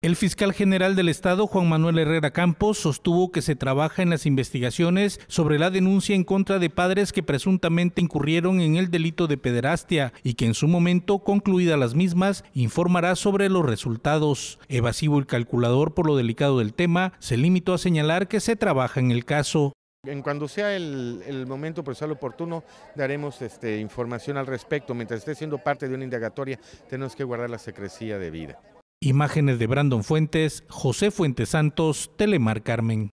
El fiscal general del Estado, Juan Manuel Herrera Campos, sostuvo que se trabaja en las investigaciones sobre la denuncia en contra de padres que presuntamente incurrieron en el delito de pederastia y que en su momento, concluidas las mismas, informará sobre los resultados. Evasivo el calculador por lo delicado del tema, se limitó a señalar que se trabaja en el caso. En cuanto sea el, momento procesal oportuno, daremos este, información al respecto. Mientras esté siendo parte de una indagatoria, tenemos que guardar la secrecía de vida. Imágenes de Brandon Fuentes, José Fuentes Santos, Telemar Carmen.